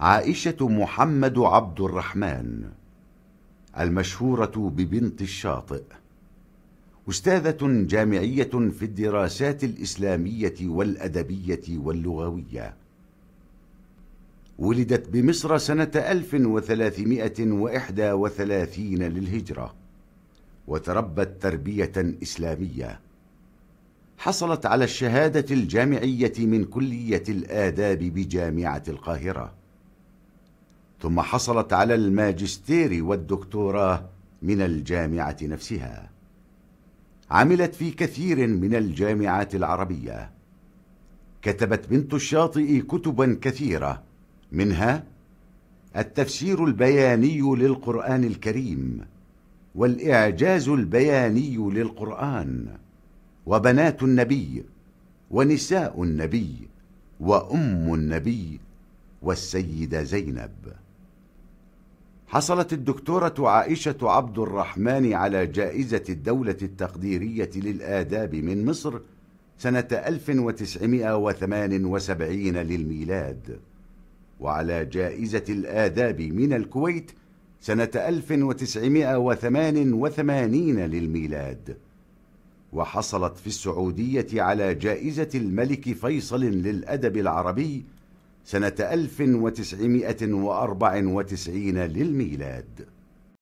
عائشة محمد عبد الرحمن المشهورة ببنت الشاطئ أستاذة جامعية في الدراسات الإسلامية والأدبية واللغوية ولدت بمصر سنة 1331 للهجرة وتربت تربية إسلامية حصلت على الشهادة الجامعية من كلية الآداب بجامعة القاهرة ثم حصلت على الماجستير والدكتوراه من الجامعة نفسها عملت في كثير من الجامعات العربية كتبت بنت الشاطئ كتبا كثيرة منها التفسير البياني للقرآن الكريم والإعجاز البياني للقرآن وبنات النبي ونساء النبي وأم النبي والسيدة زينب حصلت الدكتورة عائشة عبد الرحمن على جائزة الدولة التقديرية للآداب من مصر سنة 1978 للميلاد وعلى جائزة الآداب من الكويت سنة 1988 للميلاد وحصلت في السعودية على جائزة الملك فيصل للأدب العربي سنة 1994 للميلاد